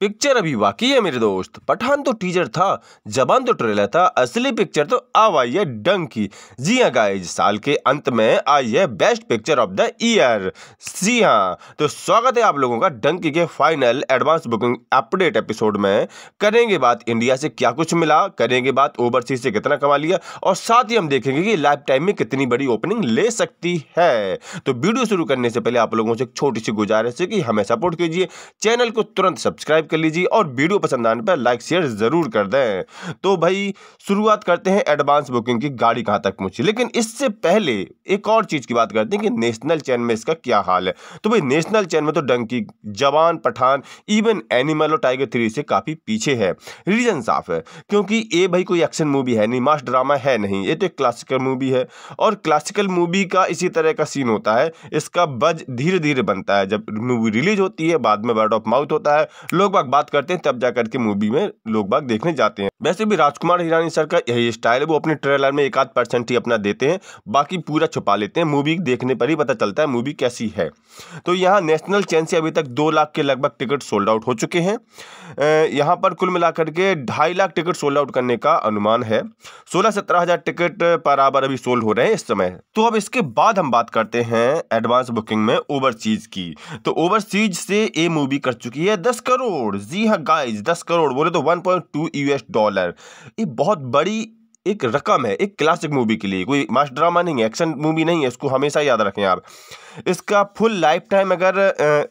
picture अभी बाकी है मेरे दोस्त पठान तो टीजर था जबान तो ट्रेलर था असली पिक्चर तो अब आई है डंग की जी हाँ गाइज साल के अंत में आई है best picture of the year जी हाँ तो स्वागत है आप लोगों का डंकी के final advance booking update episode में करेंगे बात इंडिया से क्या कुछ मिला करेंगे बात ओवरसीज से कितना कमा लिया और साथ ही हम देखेंगे कि लाइफ टाइम में कितनी बड़ी ओपनिंग ले सकती है तो वीडियो शुरू करने से पहले आप लोगों से एक छोटी सी गुजारिश है कि हमें सपोर्ट कीजिए चैनल को तुरंत सब्सक्राइब कर लीजिए और वीडियो पसंद आने पर लाइक शेयर ज़रूर कर दें तो भाई शुरुआत करते हैं एडवांस बुकिंग की गाड़ी कहाँ तक पहुंची लेकिन इससे पहले एक और चीज़ की बात करते हैं कि नेशनल चैन में इसका क्या हाल है तो भाई नेशनल चैन में तो डंकी जवान पठान इवन एनिमल और टाइगर थ्री से काफ़ी पीछे है रीजन साफ है क्योंकि ये भाई कोई एक्शन मूवी है नहीं मास्ट ड्रामा है नहीं ये तो एक क्लासिकल मूवी है और क्लासिकल मूवी का इसी तरह का सीन होता है इसका बज धीरे धीरे बनता है जब मूवी रिलीज होती है बाद में वर्ड ऑफ माउथ होता है लोग बाग बात करते हैं तब जा करके मूवी में लोग बाग देखने जाते हैं वैसे भी राजकुमार हिरानी सर का यही स्टाइल है वो अपने ट्रेलर में एक आध परसेंट ही अपना देते हैं बाकी पूरा छुपा लेते हैं मूवी देखने पर ही पता चलता है मूवी कैसी है तो यहाँ नेशनल चैन से अभी तक दो लाख के लगभग टिकट सोल्ड आउट हो चुके हैं यहाँ पर कुल मिलाकर के ढाई लाख टिकट सोल्ड आउट करने का अनुमान है सोलह सत्रह टिकट बराबर अभी सोल्ड हो रहे हैं इस समय तो अब इसके बाद हम बात करते हैं एडवांस बुकिंग में ओवरसीज की तो ओवरसीज से ये मूवी कर चुकी है दस करोड़ करोड़ जी हाँ गाइस दस करोड़ बोले तो one point two US dollar ये बहुत बड़ी एक रकम है एक क्लासिक मूवी के लिए कोई मास्ट ड्रामा नहीं है एक्शन मूवी नहीं है इसको हमेशा याद रखें आप इसका फुल लाइफ टाइम अगर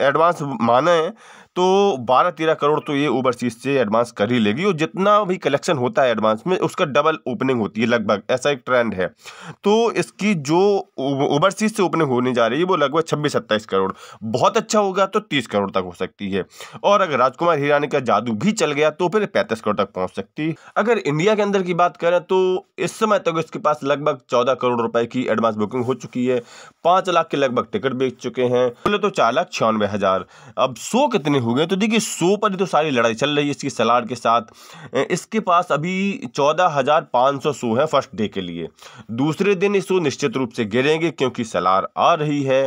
एडवांस माना है तो बारह तेरह करोड़ तो ये ओवरसीज से एडवांस कर ही लेगी और जितना भी कलेक्शन होता है एडवांस में उसका डबल ओपनिंग होती है लगभग ऐसा एक ट्रेंड है तो इसकी जो ओवरसीज से ओपनिंग होने जा रही है वो लगभग छब्बीस सत्ताईस करोड़ बहुत अच्छा होगा तो तीस करोड़ तक हो सकती है और अगर राजकुमार हिरानी का जादू भी चल गया तो फिर पैंतीस करोड़ तक पहुंच सकती है अगर इंडिया के अंदर की बात करें तो इस समय तक इसके पास लगभग चौदह करोड़ रुपए की एडवांस बुकिंग हो चुकी है पाँच लाख के लगभग टिकट बेच चुके हैं बोले तो चार लाख छियानवे हज़ार अब सो कितनी में हो गए तो देखिए सो पर तो सारी लड़ाई चल रही है इसकी सलाड के साथ इसके पास अभी चौदह हज़ार पाँच सौ सो है फर्स्ट डे के लिए दूसरे दिन इस सो निश्चित रूप से गिरेंगे क्योंकि सलार आ रही है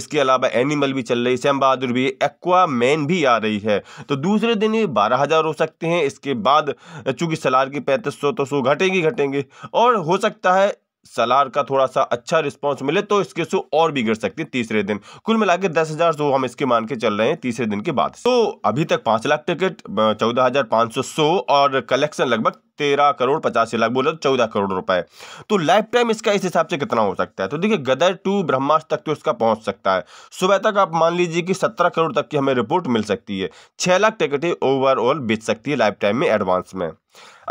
इसके अलावा एनिमल भी चल रही है सैम बहादुर भी एक्वा मैन भी आ रही है तो दूसरे दिन ये बारह हज़ार हो सकते हैं इसके बाद चूंकि सलार की पैंतीस सौ तो सो घटेंगे घटेंगे और हो सकता है सलार का थोड़ा सा अच्छा रिस्पांस मिले तो इसके शो और भी गिर सकते हैं तीसरे दिन कुल मिला के दस हज़ार सो हम इसके मान के चल रहे हैं तीसरे दिन के बाद तो अभी तक पांच लाख टिकट चौदह हज़ार पांच सौ सो और कलेक्शन लगभग तेरह करोड़ पचासी लाख बोले तो चौदह करोड़ रुपए तो लाइफ टाइम इसका इस हिसाब से कितना हो सकता है तो देखिए गदर टू ब्रह्मास्त्र तक तो इसका पहुंच सकता है सुबह तक आप मान लीजिए कि सत्रह करोड़ तक की हमें रिपोर्ट मिल सकती है छह लाख टिकटें ओवरऑल बेच सकती है लाइफ टाइम में एडवांस में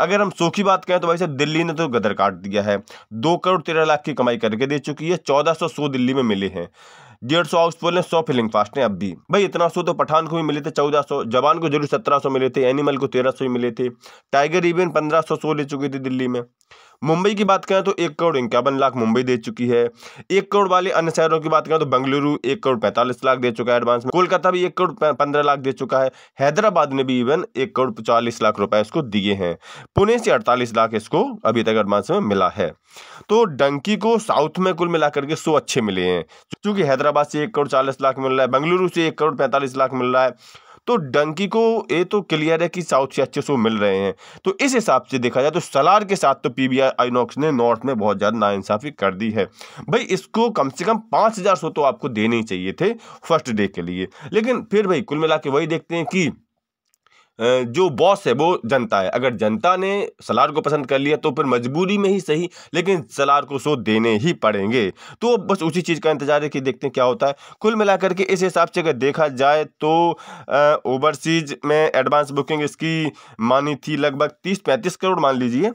अगर हम सो बात करें तो वैसे दिल्ली ने तो गदर काट दिया है दो करोड़ तेरह लाख की कमाई करके दे चुकी है चौदह सौ दिल्ली में मिले हैं डेढ़ सौ हाउस फुल है सौ फिलिंग फास्ट है अब भी भाई इतना सो तो पठान को भी मिले थे चौदह सौ जवान को जरूर सत्रह सौ मिले थे एनिमल को तेरह सौ ही मिले थे टाइगर इवन पंद्रह सौ सो ले चुके थे दिल्ली में मुंबई की बात करें तो एक करोड़ इक्यावन लाख मुंबई दे चुकी है एक करोड़ वाले अन्य शहरों की बात करें तो बंगलुरु एक करोड़ पैंतालीस लाख दे चुका है एडवांस में कोलकाता भी एक करोड़ पंद्रह लाख दे चुका है हैदराबाद ने भी इवन एक करोड़ चालीस लाख रुपए इसको दिए हैं पुणे से अड़तालीस लाख इसको अभी तक एडवांस में मिला है तो डंकी को साउथ में कुल मिलाकर के सो अच्छे मिले हैं चूंकि हैदराबाद से एक करोड़ चालीस लाख मिल रहा है बंगलुरु से एक करोड़ पैंतालीस लाख मिल रहा है तो डंकी को ये तो क्लियर है कि साउथ से अच्छे शो मिल रहे हैं तो इस हिसाब से देखा जाए तो सलार के साथ तो पी आर आइनॉक्स ने नॉर्थ में बहुत ज़्यादा नाइंसाफ़ी कर दी है भाई इसको कम से कम पाँच हज़ार शो तो आपको देने ही चाहिए थे फर्स्ट डे के लिए लेकिन फिर भाई कुल मिला के वही देखते हैं कि जो बॉस है वो जनता है अगर जनता ने सलार को पसंद कर लिया तो फिर मजबूरी में ही सही लेकिन सलार को सो देने ही पड़ेंगे तो बस उसी चीज़ का इंतजार है कि देखते हैं क्या होता है कुल मिलाकर के इस हिसाब से अगर देखा जाए तो ओवरसीज में एडवांस बुकिंग इसकी मानी थी लगभग तीस पैंतीस करोड़ मान लीजिए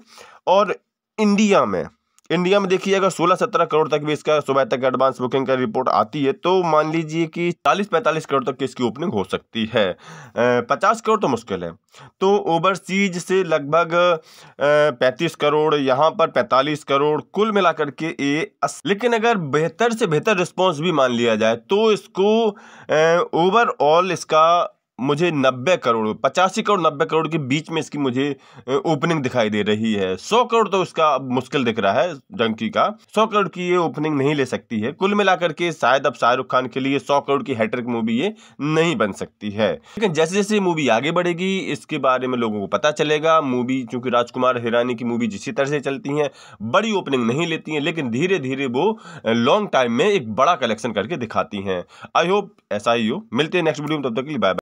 और इंडिया में इंडिया में देखिए अगर 16-17 करोड़ तक भी इसका सुबह तक एडवांस बुकिंग का रिपोर्ट आती है तो मान लीजिए कि 40-45 करोड़ तक की इसकी ओपनिंग हो सकती है पचास करोड़ तो मुश्किल है तो ओवरसीज से लगभग पैंतीस करोड़ यहाँ पर पैंतालीस करोड़ कुल मिलाकर के ए लेकिन अगर बेहतर से बेहतर रिस्पॉन्स भी मान लिया जाए तो इसको ओवरऑल इसका मुझे नब्बे करोड़ पचासी करोड़ नब्बे करोड़ के बीच में इसकी मुझे ओपनिंग दिखाई दे रही है सौ करोड़ तो इसका मुश्किल दिख रहा है जंकी का सौ करोड़ की ये ओपनिंग नहीं ले सकती है कुल मिलाकर के शायद अब शाहरुख खान के लिए सौ करोड़ की हैट्रिक मूवी ये नहीं बन सकती है लेकिन जैसे जैसे मूवी आगे बढ़ेगी इसके बारे में लोगों को पता चलेगा मूवी चूंकि राजकुमार हिरानी की मूवी जिसी तरह से चलती है बड़ी ओपनिंग नहीं लेती है लेकिन धीरे धीरे वो लॉन्ग टाइम में एक बड़ा कलेक्शन करके दिखाती है आई होप ऐसा ही हो मिलते हैं नेक्स्ट वीडियो में तब तक के लिए बाय